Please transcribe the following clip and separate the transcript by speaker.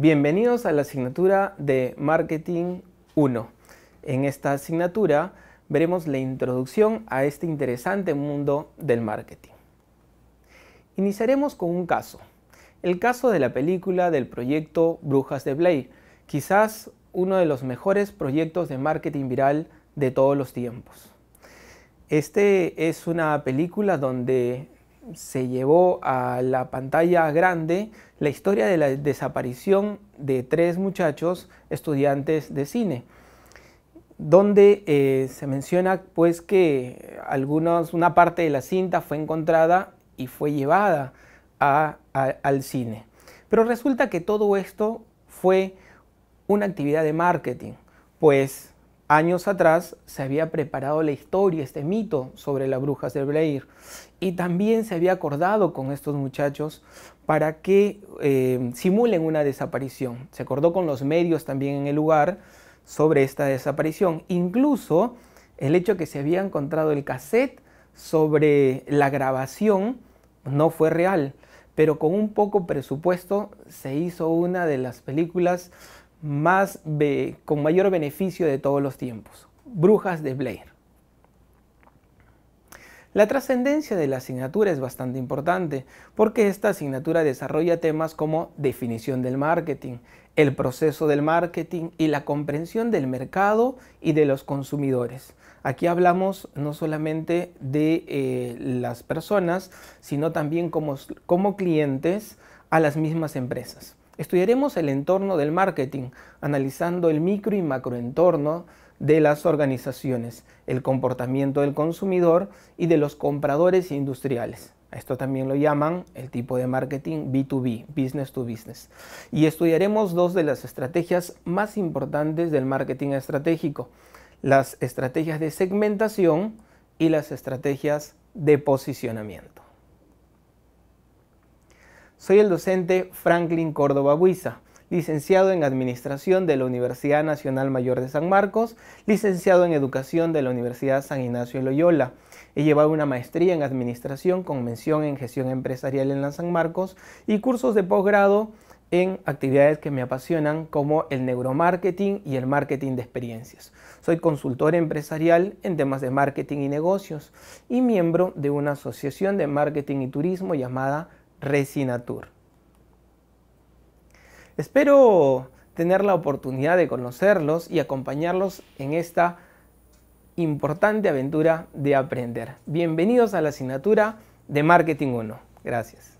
Speaker 1: Bienvenidos a la asignatura de Marketing 1. En esta asignatura veremos la introducción a este interesante mundo del marketing. Iniciaremos con un caso, el caso de la película del proyecto Brujas de Blade, quizás uno de los mejores proyectos de marketing viral de todos los tiempos. Este es una película donde se llevó a la pantalla grande la historia de la desaparición de tres muchachos estudiantes de cine, donde eh, se menciona pues que algunos, una parte de la cinta fue encontrada y fue llevada al cine. Pero resulta que todo esto fue una actividad de marketing, pues Años atrás se había preparado la historia, este mito sobre las brujas de Blair, y también se había acordado con estos muchachos para que eh, simulen una desaparición. Se acordó con los medios también en el lugar sobre esta desaparición. Incluso el hecho que se había encontrado el cassette sobre la grabación no fue real, pero con un poco presupuesto se hizo una de las películas más con mayor beneficio de todos los tiempos, Brujas de Blair. La trascendencia de la asignatura es bastante importante porque esta asignatura desarrolla temas como definición del marketing, el proceso del marketing y la comprensión del mercado y de los consumidores. Aquí hablamos no solamente de eh, las personas, sino también como clientes a las mismas empresas. Estudiaremos el entorno del marketing, analizando el micro y macro entorno de las organizaciones, el comportamiento del consumidor y de los compradores industriales. Esto también lo llaman el tipo de marketing B2B, business to business. Y estudiaremos dos de las estrategias más importantes del marketing estratégico, las estrategias de segmentación y las estrategias de posicionamiento. Soy el docente Franklin Córdoba Buiza, licenciado en Administración de la Universidad Nacional Mayor de San Marcos, licenciado en Educación de la Universidad San Ignacio de Loyola. He llevado una maestría en Administración con mención en Gestión Empresarial en la San Marcos y cursos de posgrado en actividades que me apasionan como el neuromarketing y el marketing de experiencias. Soy consultor empresarial en temas de marketing y negocios y miembro de una asociación de marketing y turismo llamada Resinatur. Espero tener la oportunidad de conocerlos y acompañarlos en esta importante aventura de aprender. Bienvenidos a la asignatura de Marketing 1. Gracias.